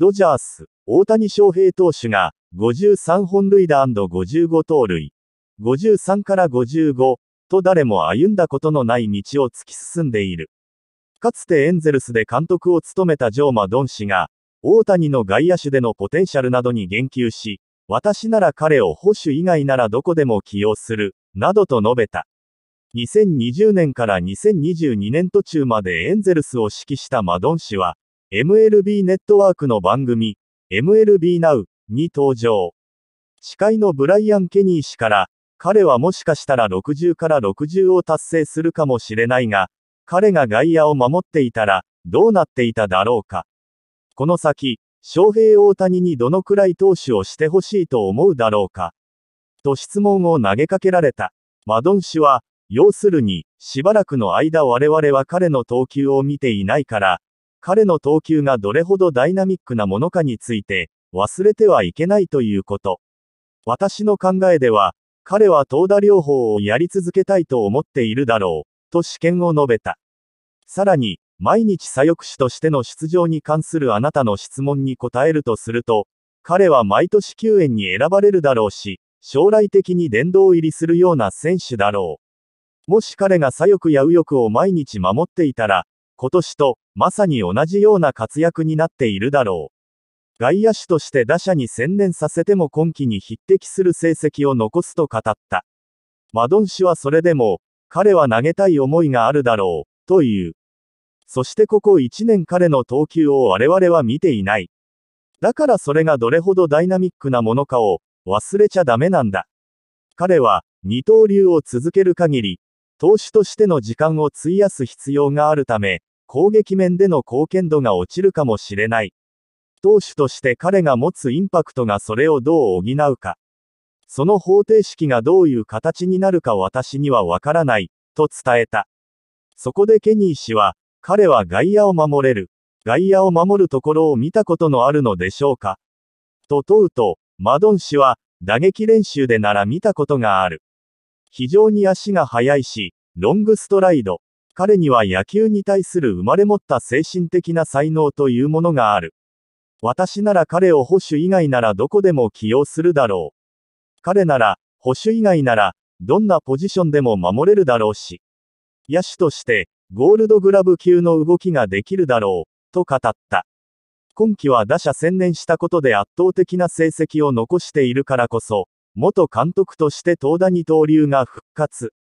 ドジャース、大谷翔平投手が、53本塁打 &55 盗塁、53から55、と誰も歩んだことのない道を突き進んでいる。かつてエンゼルスで監督を務めたジョーマ・ドン氏が、大谷の外野手でのポテンシャルなどに言及し、私なら彼を保守以外ならどこでも起用する、などと述べた。2020年から2022年途中までエンゼルスを指揮したマドン氏は、MLB ネットワークの番組、MLB Now に登場。司会のブライアン・ケニー氏から、彼はもしかしたら60から60を達成するかもしれないが、彼が外野を守っていたら、どうなっていただろうか。この先、翔平大谷にどのくらい投手をしてほしいと思うだろうか。と質問を投げかけられた。マドン氏は、要するに、しばらくの間我々は彼の投球を見ていないから、彼の投球がどれほどダイナミックなものかについて、忘れてはいけないということ。私の考えでは、彼は投打療法をやり続けたいと思っているだろう、と試験を述べた。さらに、毎日左翼士としての出場に関するあなたの質問に答えるとすると、彼は毎年救援に選ばれるだろうし、将来的に殿堂入りするような選手だろう。もし彼が左翼や右翼を毎日守っていたら、今年と、まさに同じような活躍になっているだろう。外野手として打者に専念させても今季に匹敵する成績を残すと語った。マドン氏はそれでも、彼は投げたい思いがあるだろう、という。そしてここ1年彼の投球を我々は見ていない。だからそれがどれほどダイナミックなものかを忘れちゃダメなんだ。彼は二刀流を続ける限り、投手としての時間を費やす必要があるため、攻撃面での貢献度が落ちるかもしれない。投手として彼が持つインパクトがそれをどう補うか。その方程式がどういう形になるか私にはわからない、と伝えた。そこでケニー氏は、彼は外野を守れる。外野を守るところを見たことのあるのでしょうか。と問うと、マドン氏は、打撃練習でなら見たことがある。非常に足が速いし、ロングストライド、彼には野球に対する生まれ持った精神的な才能というものがある。私なら彼を保守以外ならどこでも起用するだろう。彼なら、保守以外なら、どんなポジションでも守れるだろうし。野手として、ゴールドグラブ級の動きができるだろう、と語った。今季は打者専念したことで圧倒的な成績を残しているからこそ、元監督として東打に刀流が復活。